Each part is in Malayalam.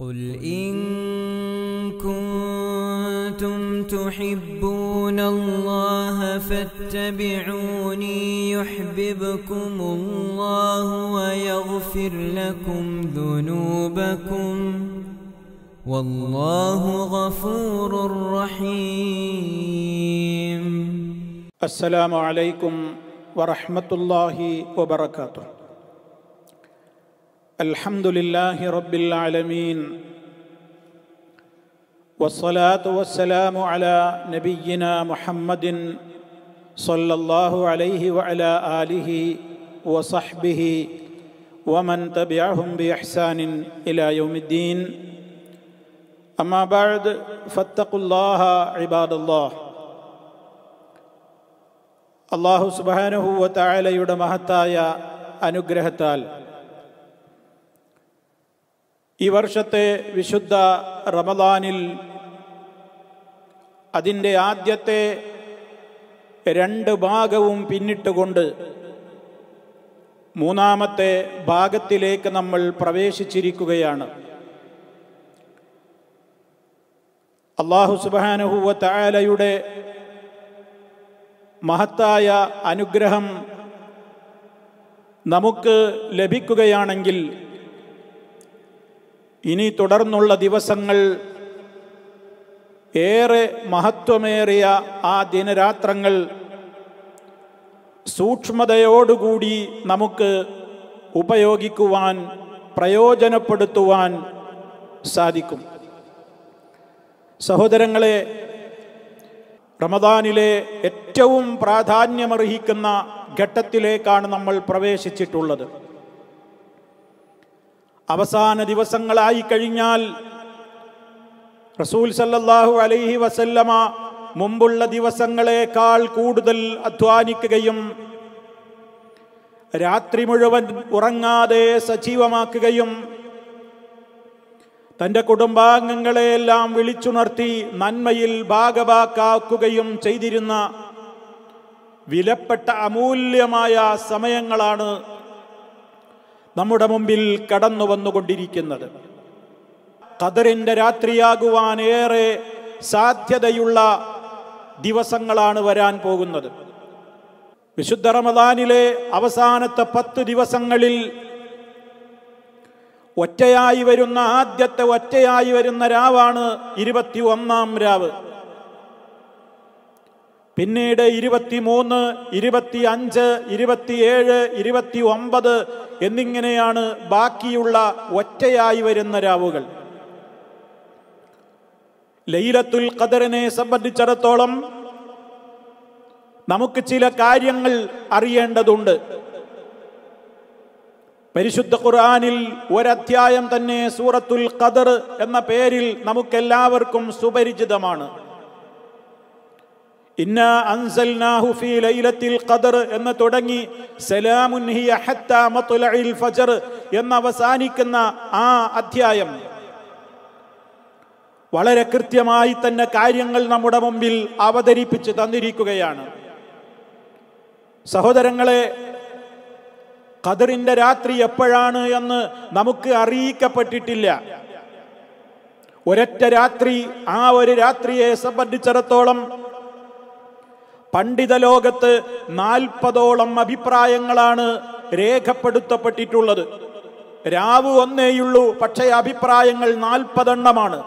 قل إن كنتم تحبون الله فاتبعوني يحببكم الله ويغفر لكم ذنوبكم والله غفور رحيم السلام عليكم ورحمة الله وبركاته الحمد لله رب العالمين والصلاه والسلام على نبينا محمد صلى الله عليه وعلى اله وصحبه ومن تبعهم باحسان الى يوم الدين اما بعد فاتقوا الله عباد الله الله سبحانه وتعالى അള്ളാഹു تايا മഹത്തായ تال ഈ വർഷത്തെ വിശുദ്ധ റമദാനിൽ അതിൻ്റെ ആദ്യത്തെ രണ്ട് ഭാഗവും പിന്നിട്ടുകൊണ്ട് മൂന്നാമത്തെ ഭാഗത്തിലേക്ക് നമ്മൾ പ്രവേശിച്ചിരിക്കുകയാണ് അള്ളാഹു സുബാനുഹുവ തായാലയുടെ മഹത്തായ അനുഗ്രഹം നമുക്ക് ലഭിക്കുകയാണെങ്കിൽ ഇനി തുടർന്നുള്ള ദിവസങ്ങൾ ഏറെ മഹത്വമേറിയ ആ ദിനരാത്രങ്ങൾ സൂക്ഷ്മതയോടുകൂടി നമുക്ക് ഉപയോഗിക്കുവാൻ പ്രയോജനപ്പെടുത്തുവാൻ സാധിക്കും സഹോദരങ്ങളെ റമദാനിലെ ഏറ്റവും പ്രാധാന്യമർഹിക്കുന്ന ഘട്ടത്തിലേക്കാണ് നമ്മൾ പ്രവേശിച്ചിട്ടുള്ളത് അവസാന ദിവസങ്ങളായി കഴിഞ്ഞാൽ റസൂൽ സല്ലാഹു അലൈഹി വസല്ലമ മുമ്പുള്ള ദിവസങ്ങളെക്കാൾ കൂടുതൽ അധ്വാനിക്കുകയും രാത്രി മുഴുവൻ ഉറങ്ങാതെ സജീവമാക്കുകയും തൻ്റെ കുടുംബാംഗങ്ങളെയെല്ലാം വിളിച്ചുണർത്തി നന്മയിൽ ഭാഗഭാക്കാക്കുകയും ചെയ്തിരുന്ന വിലപ്പെട്ട അമൂല്യമായ സമയങ്ങളാണ് നമ്മുടെ മുമ്പിൽ കടന്നു വന്നുകൊണ്ടിരിക്കുന്നത് ഖദറിൻ്റെ രാത്രിയാകുവാൻ ഏറെ സാധ്യതയുള്ള ദിവസങ്ങളാണ് വരാൻ പോകുന്നത് വിശുദ്ധ റമദാനിലെ അവസാനത്തെ പത്ത് ദിവസങ്ങളിൽ ഒറ്റയായി വരുന്ന ആദ്യത്തെ ഒറ്റയായി വരുന്ന രാവാണ് ഇരുപത്തി ഒന്നാം രാവ് പിന്നീട് ഇരുപത്തിമൂന്ന് ഇരുപത്തി അഞ്ച് ഇരുപത്തിയേഴ് ഇരുപത്തി ഒമ്പത് എന്നിങ്ങനെയാണ് ബാക്കിയുള്ള ഒറ്റയായി വരുന്ന രാവുകൾ ലൈലത്തുൽ ഖദറിനെ സംബന്ധിച്ചിടത്തോളം നമുക്ക് ചില കാര്യങ്ങൾ അറിയേണ്ടതുണ്ട് പരിശുദ്ധ ഖുർആാനിൽ ഒരധ്യായം തന്നെ സൂറത്തുൽ ഖദർ എന്ന പേരിൽ നമുക്കെല്ലാവർക്കും സുപരിചിതമാണ് ഇന്ന അൻസൽനാഹു ഫീ ലൈലത്തിൽ എന്ന് തുടങ്ങി സലാമുൻ ഹിയ ഹത്താ ഫജർ എന്ന് അവസാനിക്കുന്ന ആ അധ്യായം വളരെ കൃത്യമായി തന്നെ കാര്യങ്ങൾ നമ്മുടെ മുമ്പിൽ അവതരിപ്പിച്ച് തന്നിരിക്കുകയാണ് സഹോദരങ്ങളെ കതിറിന്റെ രാത്രി എപ്പോഴാണ് എന്ന് നമുക്ക് അറിയിക്കപ്പെട്ടിട്ടില്ല ഒരൊറ്റ രാത്രി ആ ഒരു രാത്രിയെ സംബന്ധിച്ചിടത്തോളം പണ്ഡിത ലോകത്ത് നാൽപ്പതോളം അഭിപ്രായങ്ങളാണ് രേഖപ്പെടുത്തപ്പെട്ടിട്ടുള്ളത് രാവ് ഒന്നേയുള്ളൂ പക്ഷേ അഭിപ്രായങ്ങൾ നാൽപ്പതെണ്ണമാണ്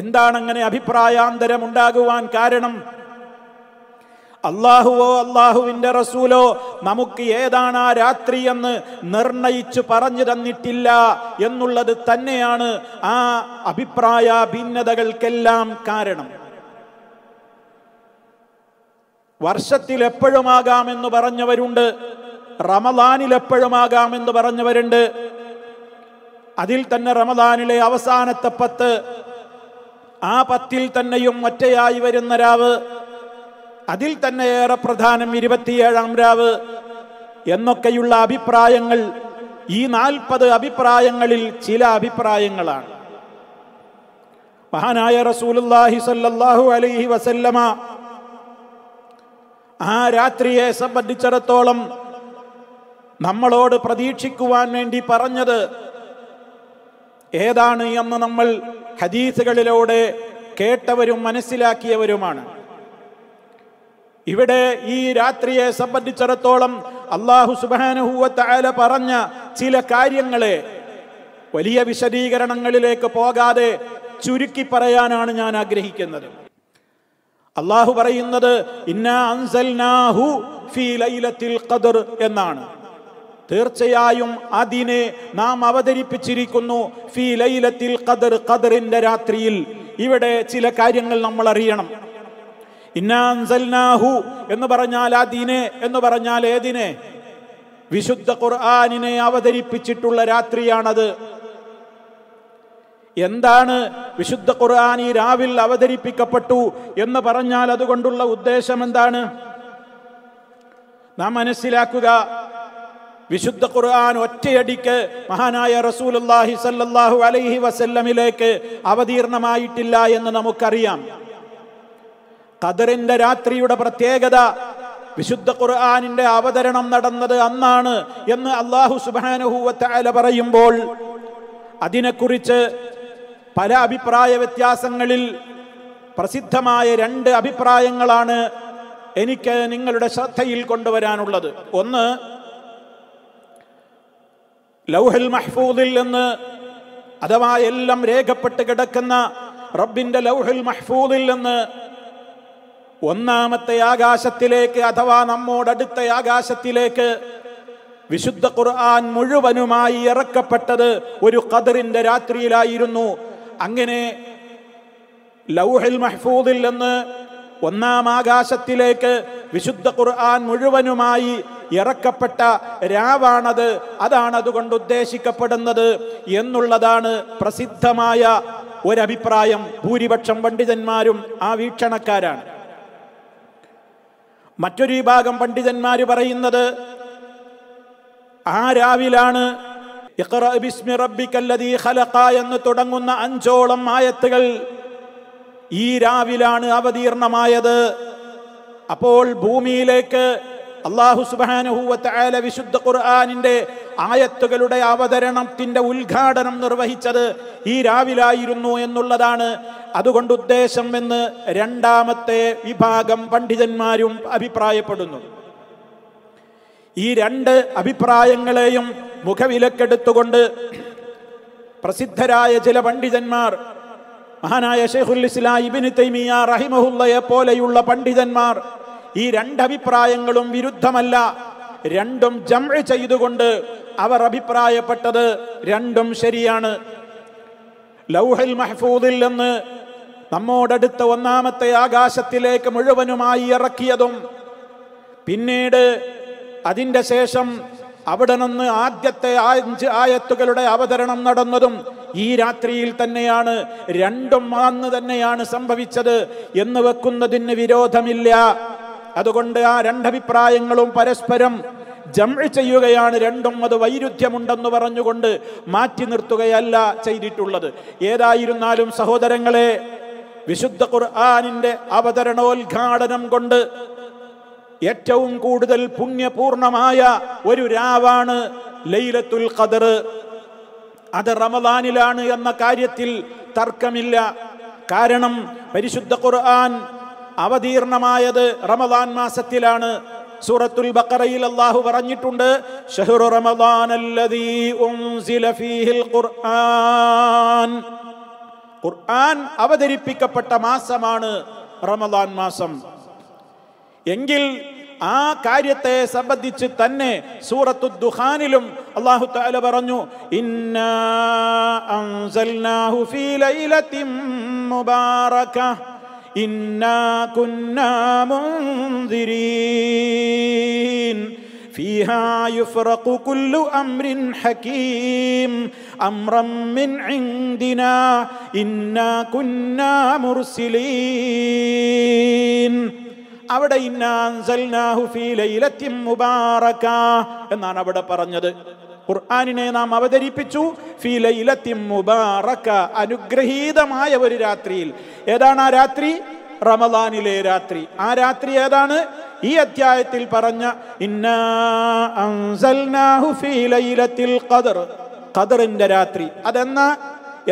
എന്താണ് അങ്ങനെ അഭിപ്രായാന്തരം ഉണ്ടാകുവാൻ കാരണം അള്ളാഹുവോ അള്ളാഹുവിന്റെ റസൂലോ നമുക്ക് ഏതാണ് ആ രാത്രി എന്ന് നിർണയിച്ചു പറഞ്ഞു തന്നിട്ടില്ല എന്നുള്ളത് തന്നെയാണ് ആ അഭിപ്രായ ഭിന്നതകൾക്കെല്ലാം കാരണം വർഷത്തിൽ എപ്പോഴുമാകാമെന്ന് പറഞ്ഞവരുണ്ട് റമദാനിൽ എപ്പോഴുമാകാമെന്ന് പറഞ്ഞവരുണ്ട് അതിൽ തന്നെ റമദാനിലെ അവസാനത്തെ പത്ത് ആ പത്തിൽ തന്നെയും ഒറ്റയായി വരുന്ന രാവ് അതിൽ തന്നെ ഏറെ പ്രധാനം ഇരുപത്തിയേഴാം രാവ് എന്നൊക്കെയുള്ള അഭിപ്രായങ്ങൾ ഈ നാൽപ്പത് അഭിപ്രായങ്ങളിൽ ചില അഭിപ്രായങ്ങളാണ് മഹാനായ റസൂലുല്ലാഹി സല്ലാഹു അലൈഹി വസല്ലമ ആ രാത്രിയെ സംബന്ധിച്ചിടത്തോളം നമ്മളോട് പ്രതീക്ഷിക്കുവാൻ വേണ്ടി പറഞ്ഞത് ഏതാണ് എന്ന് നമ്മൾ ഹദീസുകളിലൂടെ കേട്ടവരും മനസ്സിലാക്കിയവരുമാണ് ഇവിടെ ഈ രാത്രിയെ സംബന്ധിച്ചിടത്തോളം അള്ളാഹു സുബാനുഹൂവത്തായ പറഞ്ഞ ചില കാര്യങ്ങളെ വലിയ വിശദീകരണങ്ങളിലേക്ക് പോകാതെ ചുരുക്കി പറയാനാണ് ഞാൻ ആഗ്രഹിക്കുന്നത് അള്ളാഹു പറയുന്നത് എന്നാണ് തീർച്ചയായും അതിനെ നാം അവതരിപ്പിച്ചിരിക്കുന്നു ഫീ ലൈലത്തിൽ ഖദർ ഖദറിന്റെ രാത്രിയിൽ ഇവിടെ ചില കാര്യങ്ങൾ നമ്മൾ അറിയണം ഇന്നാൻസൽനാഹു എന്ന് പറഞ്ഞാൽ അതിനെ എന്ന് പറഞ്ഞാൽ ഏതിനെ വിശുദ്ധ ഖുർആാനിനെ അവതരിപ്പിച്ചിട്ടുള്ള രാത്രിയാണത് എന്താണ് വിശുദ്ധ ഖുർആൻ ഈ രാവിൽ അവതരിപ്പിക്കപ്പെട്ടു എന്ന് പറഞ്ഞാൽ അതുകൊണ്ടുള്ള ഉദ്ദേശം എന്താണ് നാം മനസ്സിലാക്കുക വിശുദ്ധ ഖുർആൻ ഒറ്റയടിക്ക് മഹാനായ റസൂലുല്ലാഹി സല്ലാഹു അലൈഹി വസല്ലമിലേക്ക് അവതീർണമായിട്ടില്ല എന്ന് നമുക്കറിയാം ഖദറിന്റെ രാത്രിയുടെ പ്രത്യേകത വിശുദ്ധ ഖുർആാനിന്റെ അവതരണം നടന്നത് അന്നാണ് എന്ന് അള്ളാഹു സുബാനുഹൂവത്തായ പറയുമ്പോൾ അതിനെക്കുറിച്ച് പല അഭിപ്രായ വ്യത്യാസങ്ങളിൽ പ്രസിദ്ധമായ രണ്ട് അഭിപ്രായങ്ങളാണ് എനിക്ക് നിങ്ങളുടെ ശ്രദ്ധയിൽ കൊണ്ടുവരാനുള്ളത് ഒന്ന് ലൗഹൽ മഹ്ഫൂദിൽ നിന്ന് അഥവാ എല്ലാം രേഖപ്പെട്ട് കിടക്കുന്ന റബ്ബിന്റെ ലൗഹൽ മഹ്ഫൂദിൽ നിന്ന് ഒന്നാമത്തെ ആകാശത്തിലേക്ക് അഥവാ നമ്മോടടുത്ത ആകാശത്തിലേക്ക് വിശുദ്ധ ഖുർആൻ മുഴുവനുമായി ഇറക്കപ്പെട്ടത് ഒരു കതിറിന്റെ രാത്രിയിലായിരുന്നു അങ്ങനെ ലൗഹിൽ മഹ്ഫൂദിൽ നിന്ന് ഒന്നാം ആകാശത്തിലേക്ക് വിശുദ്ധ ഖുർആൻ മുഴുവനുമായി ഇറക്കപ്പെട്ട രാവാണത് അതാണ് അതുകൊണ്ട് ഉദ്ദേശിക്കപ്പെടുന്നത് എന്നുള്ളതാണ് പ്രസിദ്ധമായ ഒരഭിപ്രായം ഭൂരിപക്ഷം പണ്ഡിതന്മാരും ആ വീക്ഷണക്കാരാണ് മറ്റൊരു വിഭാഗം പണ്ഡിതന്മാർ പറയുന്നത് ആ രാവിലാണ് എന്ന് തുടങ്ങുന്ന അഞ്ചോളം ആയത്തുകൾ ഈ രാവിലാണ് അവതീർണമായത് അപ്പോൾ ഭൂമിയിലേക്ക് അള്ളാഹു സുബാനുഹൂവത്തായ വിശുദ്ധ ഖുർആാനിന്റെ ആയത്തുകളുടെ അവതരണത്തിന്റെ ഉദ്ഘാടനം നിർവഹിച്ചത് ഈ രാവിലായിരുന്നു എന്നുള്ളതാണ് അതുകൊണ്ട് ഉദ്ദേശം എന്ന് രണ്ടാമത്തെ വിഭാഗം പണ്ഡിതന്മാരും അഭിപ്രായപ്പെടുന്നു ഈ രണ്ട് അഭിപ്രായങ്ങളെയും മുഖവിലക്കെടുത്തുകൊണ്ട് പ്രസിദ്ധരായ ചില പണ്ഡിതന്മാർ മഹാനായ ഷെയ്ഖുൽ ഇസ്ലാം ഇബിന് തൈമിയ റഹിമഹുല്ലയെ പോലെയുള്ള പണ്ഡിതന്മാർ ഈ രണ്ടഭിപ്രായങ്ങളും വിരുദ്ധമല്ല രണ്ടും ജമ ചെയ്തുകൊണ്ട് അവർ അഭിപ്രായപ്പെട്ടത് രണ്ടും ശരിയാണ് ലൗഹൽ മഹഫൂദിൽ നിന്ന് നമ്മോടടുത്ത ഒന്നാമത്തെ ആകാശത്തിലേക്ക് മുഴുവനുമായി ഇറക്കിയതും പിന്നീട് അതിൻ്റെ ശേഷം അവിടെ നിന്ന് ആദ്യത്തെ അഞ്ച് ആയത്തുകളുടെ അവതരണം നടന്നതും ഈ രാത്രിയിൽ തന്നെയാണ് രണ്ടും അന്ന് തന്നെയാണ് സംഭവിച്ചത് എന്ന് വെക്കുന്നതിന് വിരോധമില്ല അതുകൊണ്ട് ആ രണ്ടഭിപ്രായങ്ങളും പരസ്പരം ജംഇ ചെയ്യുകയാണ് രണ്ടും അത് വൈരുദ്ധ്യമുണ്ടെന്ന് പറഞ്ഞുകൊണ്ട് മാറ്റി നിർത്തുകയല്ല ചെയ്തിട്ടുള്ളത് ഏതായിരുന്നാലും സഹോദരങ്ങളെ വിശുദ്ധ ഖുർആാനിൻ്റെ അവതരണോദ്ഘാടനം കൊണ്ട് ഏറ്റവും കൂടുതൽ പുണ്യപൂർണമായ ഒരു രാവാണ് ലൈലത്തുൽ ഖദർ അത് റമദാനിലാണ് എന്ന കാര്യത്തിൽ തർക്കമില്ല കാരണം പരിശുദ്ധ ഖുർആൻ അവതീർണമായത് റമദാൻ മാസത്തിലാണ് സൂറത്തുൽ ബക്കറയിൽ അള്ളാഹു പറഞ്ഞിട്ടുണ്ട് ഷഹ്റു റമദാൻ ഉൻസില ഫീഹിൽ ഖുർആൻ ഖുർആൻ അവതരിപ്പിക്കപ്പെട്ട മാസമാണ് റമദാൻ മാസം എങ്കിൽ ആ കാര്യത്തെ സംബന്ധിച്ച് തന്നെ സൂറത്തു ദുഹാനിലും അള്ളാഹു തആല പറഞ്ഞു ഇന്ന فيها يفرق كل امر حكيم امرا من عندنا انا كنا مرسلين അവിടെ എന്നാണ് അവിടെ പറഞ്ഞത് ഖുർആാനിനെ നാം അവതരിപ്പിച്ചു മുബാറക അനുഗ്രഹീതമായ ഒരു രാത്രിയിൽ ഏതാണ് ആ രാത്രി റമദാനിലെ രാത്രി ആ രാത്രി ഏതാണ് ഈ അധ്യായത്തിൽ പറഞ്ഞ ഇന്നത്തിൽ ഖദർ ഖദറിന്റെ രാത്രി അതെന്ന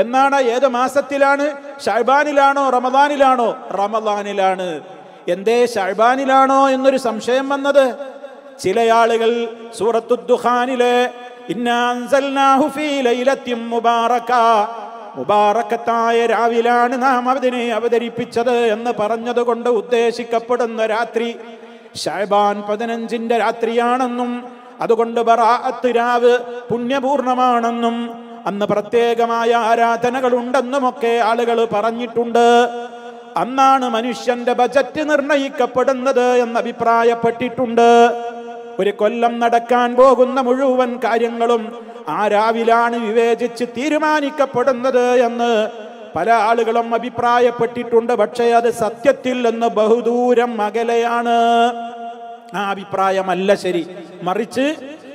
എന്നാണ് ഏത് മാസത്തിലാണ് ഷഹബാനിലാണോ റമദാനിലാണോ റമദാനിലാണ് എന്തേ ഷഹബാനിലാണോ എന്നൊരു സംശയം വന്നത് ചില ആളുകൾ സൂറത്തുദ്ദുഖാനിലെ മുബാറക്കത്തായ രാവിലാണ് നാം അതിനെ അവതരിപ്പിച്ചത് എന്ന് പറഞ്ഞതുകൊണ്ട് ഉദ്ദേശിക്കപ്പെടുന്ന രാത്രി ഷാബാൻ പതിനഞ്ചിന്റെ രാത്രിയാണെന്നും അതുകൊണ്ട് ബറാഅത്ത് രാവ് പുണ്യപൂർണമാണെന്നും അന്ന് പ്രത്യേകമായ ആരാധനകൾ ഉണ്ടെന്നുമൊക്കെ ആളുകൾ പറഞ്ഞിട്ടുണ്ട് അന്നാണ് മനുഷ്യന്റെ ബജറ്റ് നിർണയിക്കപ്പെടുന്നത് എന്ന് അഭിപ്രായപ്പെട്ടിട്ടുണ്ട് ഒരു കൊല്ലം നടക്കാൻ പോകുന്ന മുഴുവൻ കാര്യങ്ങളും രാവിലാണ് വിവേചിച്ച് തീരുമാനിക്കപ്പെടുന്നത് എന്ന് പല ആളുകളും അഭിപ്രായപ്പെട്ടിട്ടുണ്ട് പക്ഷേ അത് സത്യത്തിൽ നിന്ന് ബഹുദൂരം അകലെയാണ് ആ അഭിപ്രായമല്ല ശരി മറിച്ച്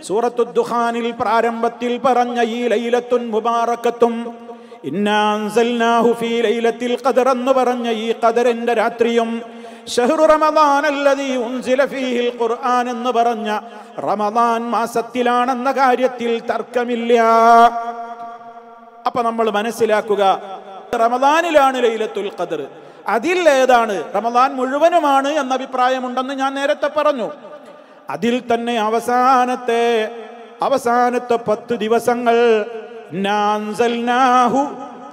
സൂറത്തുദ്ദുഹാനിൽ പ്രാരംഭത്തിൽ പറഞ്ഞ ഈ ലൈലത്തുൻ മുബാറക്കത്തും എന്ന് പറഞ്ഞ ഈ കദറിന്റെ രാത്രിയും ഖുർആൻ എന്ന് പറഞ്ഞ റമദാൻ മാസത്തിലാണെന്ന കാര്യത്തിൽ തർക്കമില്ല അപ്പൊ നമ്മൾ മനസ്സിലാക്കുക റമദാനിലാണ് ലൈലത്തുൽ ഖദർ അതിൽ ഏതാണ് റമദാൻ മുഴുവനുമാണ് എന്ന അഭിപ്രായമുണ്ടെന്ന് ഞാൻ നേരത്തെ പറഞ്ഞു അതിൽ തന്നെ അവസാനത്തെ അവസാനത്തെ പത്ത് ദിവസങ്ങൾ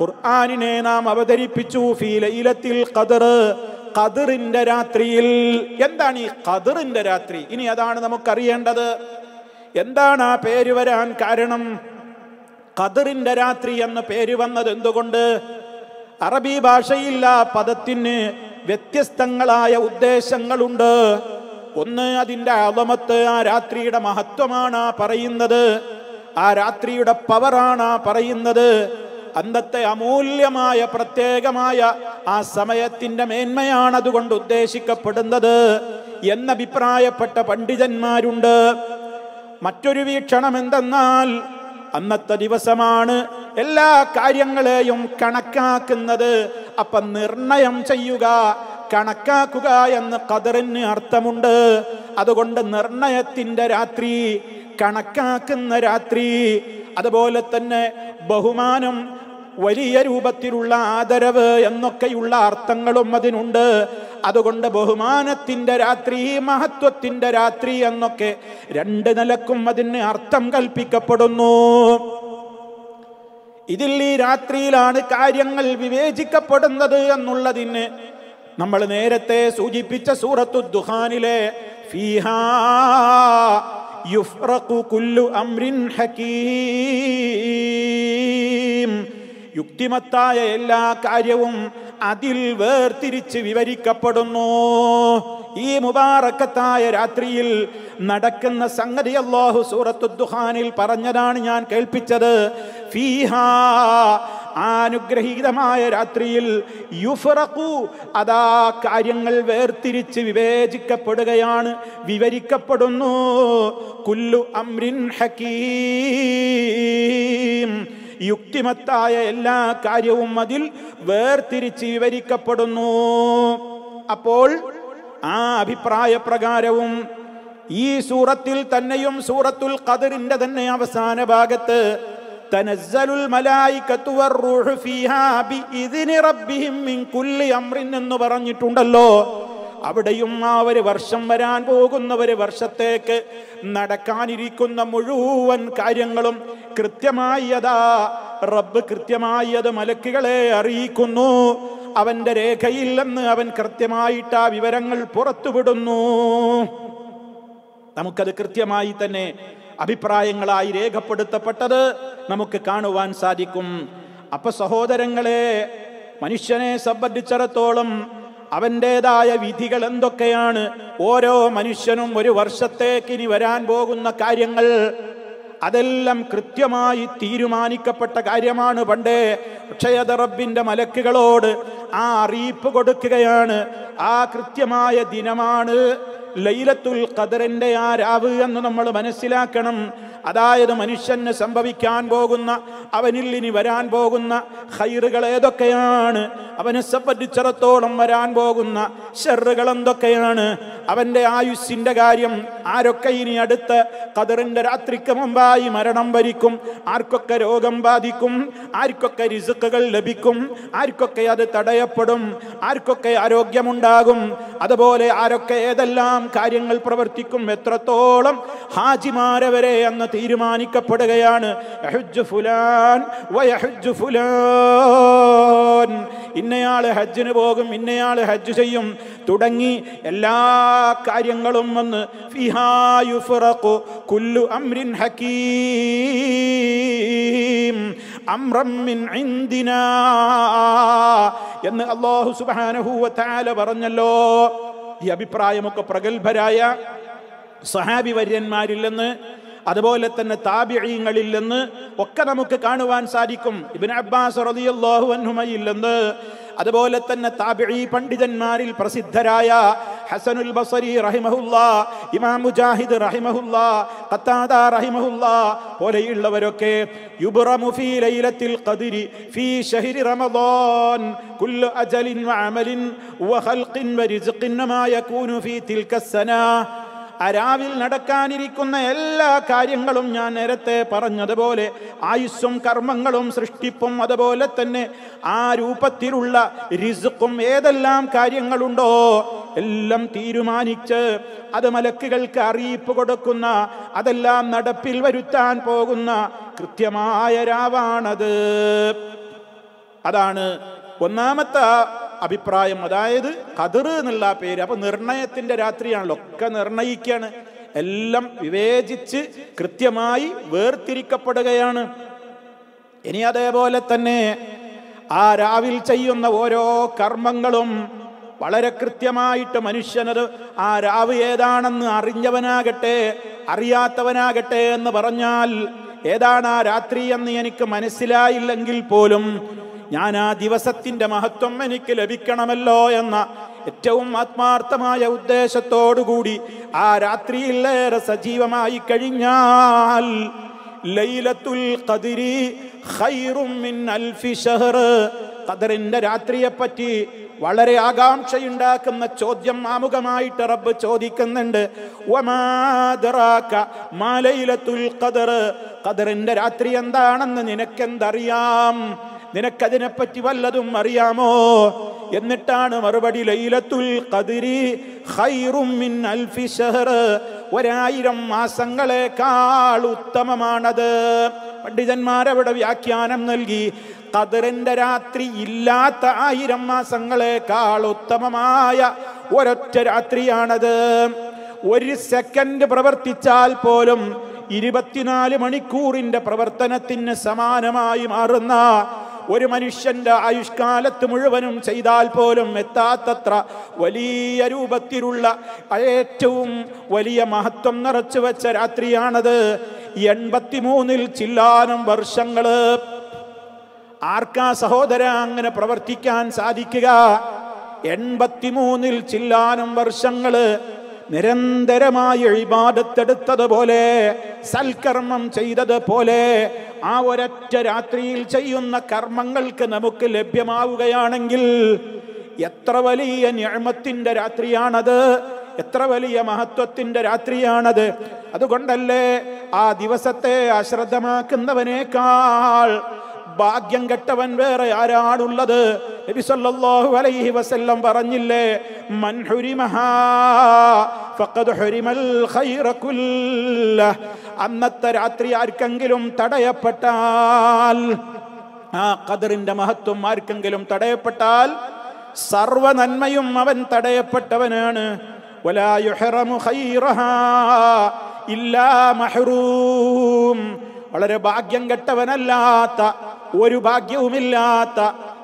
ഖുർആാനിനെ നാം അവതരിപ്പിച്ചു ഫീലയിലത്തിൽ ഖദർ ഖദറിന്റെ രാത്രിയിൽ എന്താണ് ഈ ഖദറിന്റെ രാത്രി ഇനി അതാണ് നമുക്കറിയേണ്ടത് എന്താണ് ആ പേര് വരാൻ കാരണം ഖദറിന്റെ രാത്രി എന്ന് പേര് വന്നത് എന്തുകൊണ്ട് അറബി ഭാഷയിൽ ആ പദത്തിന് വ്യത്യസ്തങ്ങളായ ഉദ്ദേശങ്ങളുണ്ട് ഒന്ന് അതിൻ്റെ അവമത്ത് ആ രാത്രിയുടെ മഹത്വമാണ് പറയുന്നത് ആ രാത്രിയുടെ പവറാണ് ആ പറയുന്നത് അന്നത്തെ അമൂല്യമായ പ്രത്യേകമായ ആ സമയത്തിന്റെ മേന്മയാണ് അതുകൊണ്ട് ഉദ്ദേശിക്കപ്പെടുന്നത് എന്നഭിപ്രായപ്പെട്ട പണ്ഡിതന്മാരുണ്ട് മറ്റൊരു വീക്ഷണം എന്തെന്നാൽ അന്നത്തെ ദിവസമാണ് എല്ലാ കാര്യങ്ങളെയും കണക്കാക്കുന്നത് അപ്പം നിർണയം ചെയ്യുക കണക്കാക്കുക എന്ന് കതറിന് അർത്ഥമുണ്ട് അതുകൊണ്ട് നിർണയത്തിന്റെ രാത്രി കണക്കാക്കുന്ന രാത്രി അതുപോലെ തന്നെ ബഹുമാനം വലിയ രൂപത്തിലുള്ള ആദരവ് എന്നൊക്കെയുള്ള അർത്ഥങ്ങളും അതിനുണ്ട് അതുകൊണ്ട് ബഹുമാനത്തിൻ്റെ രാത്രി മഹത്വത്തിൻ്റെ രാത്രി എന്നൊക്കെ രണ്ട് നിലക്കും അതിന് അർത്ഥം കൽപ്പിക്കപ്പെടുന്നു ഇതിൽ ഈ രാത്രിയിലാണ് കാര്യങ്ങൾ വിവേചിക്കപ്പെടുന്നത് എന്നുള്ളതിന് നമ്മൾ നേരത്തെ സൂചിപ്പിച്ച സൂറത്തു ദുഹാനിലെ ഫീഹാ യുഫ്റഖു കുല്ലു അംരിൻ ഹകീം യുക്തിമത്തായ എല്ലാ കാര്യവും അതിൽ വേർതിരിച്ച് വിവരിക്കപ്പെടുന്നു ഈ മുബാറക്കത്തായ രാത്രിയിൽ നടക്കുന്ന സംഗതി അള്ളാഹു സൂറത്തു പറഞ്ഞതാണ് ഞാൻ കേൾപ്പിച്ചത് ഫീഹാ അനുഗ്രഹീതമായ രാത്രിയിൽ യുഫറക്കു അതാ കാര്യങ്ങൾ വേർതിരിച്ച് വിവേചിക്കപ്പെടുകയാണ് വിവരിക്കപ്പെടുന്നു കുല്ലു അമ്രിൻ ഹക്കീം യുക്തിമത്തായ എല്ലാ കാര്യവും അതിൽ വേർതിരിച്ച് വിവരിക്കപ്പെടുന്നു അപ്പോൾ ആ അഭിപ്രായ പ്രകാരവും ഈ സൂറത്തിൽ തന്നെയും സൂറത്തുൽ ഖദറിന്റെ തന്നെ അവസാന ഭാഗത്ത് തനസ്സലുൽ മലായിക്കത്തു വറൂഹു ഫീഹാ റബ്ബിഹിം മിൻ കുല്ലി അംറിൻ എന്ന് പറഞ്ഞിട്ടുണ്ടല്ലോ അവിടെയും ആ ഒരു വർഷം വരാൻ പോകുന്ന ഒരു വർഷത്തേക്ക് നടക്കാനിരിക്കുന്ന മുഴുവൻ കാര്യങ്ങളും കൃത്യമായി റബ്ബ് കൃത്യമായി മലക്കുകളെ അറിയിക്കുന്നു അവന്റെ രേഖയില്ലെന്ന് അവൻ കൃത്യമായിട്ട് ആ വിവരങ്ങൾ പുറത്തുവിടുന്നു നമുക്കത് കൃത്യമായി തന്നെ അഭിപ്രായങ്ങളായി രേഖപ്പെടുത്തപ്പെട്ടത് നമുക്ക് കാണുവാൻ സാധിക്കും അപ്പൊ സഹോദരങ്ങളെ മനുഷ്യനെ സംബന്ധിച്ചിടത്തോളം അവൻ്റെതായ വിധികൾ എന്തൊക്കെയാണ് ഓരോ മനുഷ്യനും ഒരു വർഷത്തേക്ക് ഇനി വരാൻ പോകുന്ന കാര്യങ്ങൾ അതെല്ലാം കൃത്യമായി തീരുമാനിക്കപ്പെട്ട കാര്യമാണ് പണ്ടേ അക്ഷയതറബിന്റെ റബ്ബിന്റെ മലക്കുകളോട് ആ അറിയിപ്പ് കൊടുക്കുകയാണ് ആ കൃത്യമായ ദിനമാണ് ലൈലത്തുൽ ഖദറിന്റെ ആ രാവ് എന്ന് നമ്മൾ മനസ്സിലാക്കണം അതായത് മനുഷ്യന് സംഭവിക്കാൻ പോകുന്ന അവനിൽ ഇനി വരാൻ പോകുന്ന ഹൈറുകൾ ഏതൊക്കെയാണ് അവനെ സംബന്ധിച്ചിടത്തോളം വരാൻ പോകുന്ന ഷെറുകൾ എന്തൊക്കെയാണ് അവൻ്റെ ആയുസ്സിൻ്റെ കാര്യം ആരൊക്കെ ഇനി അടുത്ത് കതിറിൻ്റെ രാത്രിക്ക് മുമ്പായി മരണം വരിക്കും ആർക്കൊക്കെ രോഗം ബാധിക്കും ആർക്കൊക്കെ രിസുക്കുകൾ ലഭിക്കും ആർക്കൊക്കെ അത് തടയപ്പെടും ആർക്കൊക്കെ ആരോഗ്യമുണ്ടാകും അതുപോലെ ആരൊക്കെ ഏതെല്ലാം കാര്യങ്ങൾ പ്രവർത്തിക്കും എത്രത്തോളം ഹാജിമാരവരെ വരെ എന്ന തീരുമാനിക്കപ്പെടുകയാണ് ഇന്നയാള് ഹജ്ജിന് പോകും ഇന്നയാള് ഹജ്ജ് ചെയ്യും തുടങ്ങി എല്ലാ കാര്യങ്ങളും വന്ന് കുല്ലു അംരിൻ ഹക്കീം അംറം മിൻ എന്ന് അള്ളാഹു സുബാനഹൂവ പറഞ്ഞല്ലോ ഈ അഭിപ്രായമൊക്കെ പ്രഗത്ഭരായ സഹാബി വര്യന്മാരില്ലെന്ന് അതുപോലെ തന്നെ താബിഴീങ്ങളിൽ നിന്ന് ഒക്കെ നമുക്ക് കാണുവാൻ സാധിക്കും ഇബിൻ അബ്ബാസ് റളിയല്ലാഹു അൻഹുമയിൽ നിന്ന് അതുപോലെ തന്നെ താബിഴി പണ്ഡിതന്മാരിൽ പ്രസിദ്ധരായ ഹസനുൽ ബസരി റഹിമഹുല്ല ഇമാം മുജാഹിദ് റഹിമഹുല്ല ഖത്താദ റഹിമഹുല്ല പോലെയുള്ളവരൊക്കെ യുബ്റമു ഫീ ലൈലത്തിൽ ഖദ്രി ഫീ ശഹ്രി റമദാൻ കുല്ല അജലിൻ വഅമലിൻ വഖൽഖിൻ വരിസ്ഖിൻ മാ യകൂനു ഫീ തിൽക സനാ അരാവിൽ നടക്കാനിരിക്കുന്ന എല്ലാ കാര്യങ്ങളും ഞാൻ നേരത്തെ പറഞ്ഞതുപോലെ ആയുസ്സും കർമ്മങ്ങളും സൃഷ്ടിപ്പും അതുപോലെ തന്നെ ആ രൂപത്തിലുള്ള റിസുക്കും ഏതെല്ലാം കാര്യങ്ങളുണ്ടോ എല്ലാം തീരുമാനിച്ച് അത് മലക്കുകൾക്ക് അറിയിപ്പ് കൊടുക്കുന്ന അതെല്ലാം നടപ്പിൽ വരുത്താൻ പോകുന്ന കൃത്യമായ രാവാണത് അതാണ് ഒന്നാമത്തെ അഭിപ്രായം അതായത് കതിർ എന്നുള്ള പേര് അപ്പൊ നിർണയത്തിന്റെ രാത്രിയാണല്ലോ ഒക്കെ നിർണയിക്കാണ് എല്ലാം വിവേചിച്ച് കൃത്യമായി വേർതിരിക്കപ്പെടുകയാണ് ഇനി അതേപോലെ തന്നെ ആ രാവിൽ ചെയ്യുന്ന ഓരോ കർമ്മങ്ങളും വളരെ കൃത്യമായിട്ട് മനുഷ്യനത് ആ രാവ് ഏതാണെന്ന് അറിഞ്ഞവനാകട്ടെ അറിയാത്തവനാകട്ടെ എന്ന് പറഞ്ഞാൽ ഏതാണ് ആ രാത്രി എന്ന് എനിക്ക് മനസ്സിലായില്ലെങ്കിൽ പോലും ഞാൻ ആ ദിവസത്തിൻ്റെ മഹത്വം എനിക്ക് ലഭിക്കണമല്ലോ എന്ന ഏറ്റവും ആത്മാർത്ഥമായ ഉദ്ദേശത്തോടുകൂടി ആ ഏറെ സജീവമായി കഴിഞ്ഞാൽ ലൈലത്തുൽ ഖദിരി രാത്രിയെ പറ്റി വളരെ ആകാംക്ഷയുണ്ടാക്കുന്ന ചോദ്യം ആമുഖമായിട്ട് റബ്ബ് ചോദിക്കുന്നുണ്ട് ഖദറിന്റെ രാത്രി എന്താണെന്ന് നിനക്കെന്തറിയാം നിനക്കതിനെപ്പറ്റി വല്ലതും അറിയാമോ എന്നിട്ടാണ് മറുപടി ലൈലത്തുൽ കതിരി ഖൈറും മിൻ ഒരായിരം മാസങ്ങളെക്കാൾ ഉത്തമമാണത് പണ്ഡിതന്മാരവിടെ വ്യാഖ്യാനം നൽകി കതിറിന്റെ രാത്രി ഇല്ലാത്ത ആയിരം മാസങ്ങളെക്കാൾ ഉത്തമമായ ഒരൊറ്റ രാത്രിയാണത് ഒരു സെക്കൻഡ് പ്രവർത്തിച്ചാൽ പോലും ഇരുപത്തിനാല് മണിക്കൂറിന്റെ പ്രവർത്തനത്തിന് സമാനമായി മാറുന്ന ഒരു മനുഷ്യന്റെ ആയുഷ്കാലത്ത് മുഴുവനും ചെയ്താൽ പോലും എത്താത്തത്ര വലിയ രൂപത്തിലുള്ള ഏറ്റവും വലിയ മഹത്വം നിറച്ചു വെച്ച രാത്രിയാണത് എൺപത്തിമൂന്നിൽ ചില്ലാനം വർഷങ്ങള് ആർക്കാ സഹോദര അങ്ങനെ പ്രവർത്തിക്കാൻ സാധിക്കുക എൺപത്തിമൂന്നിൽ ചില്ലാനം വർഷങ്ങള് നിരന്തരമായി എഴുപാടത്തെടുത്തതുപോലെ സൽക്കർമ്മം ചെയ്തത് പോലെ ആ ഒരൊറ്റ രാത്രിയിൽ ചെയ്യുന്ന കർമ്മങ്ങൾക്ക് നമുക്ക് ലഭ്യമാവുകയാണെങ്കിൽ എത്ര വലിയ ഞാമത്തിൻ്റെ രാത്രിയാണത് എത്ര വലിയ മഹത്വത്തിൻ്റെ രാത്രിയാണത് അതുകൊണ്ടല്ലേ ആ ദിവസത്തെ അശ്രദ്ധമാക്കുന്നവനേക്കാൾ ഭാഗ്യം കെട്ടവൻ വേറെ ആരാണുള്ളത് നബി സല്ലല്ലാഹു അലൈഹി വസല്ലം പറഞ്ഞില്ലേ മൻ ഹുരിമഹ ഫഖദ് ഹുരിമൽ ഖൈറ കുല്ല അന്നത്തെ രാത്രി ആർക്കെങ്കിലും തടയപ്പെട്ടാൽ ആ ഖദറിന്റെ മഹത്വം ആർക്കെങ്കിലും തടയപ്പെട്ടാൽ സർവ നന്മയും അവൻ തടയപ്പെട്ടവനാണ് വളരെ ഭാഗ്യം കെട്ടവനല്ലാത്ത ഒരു ഭാഗ്യവുമില്ലാത്ത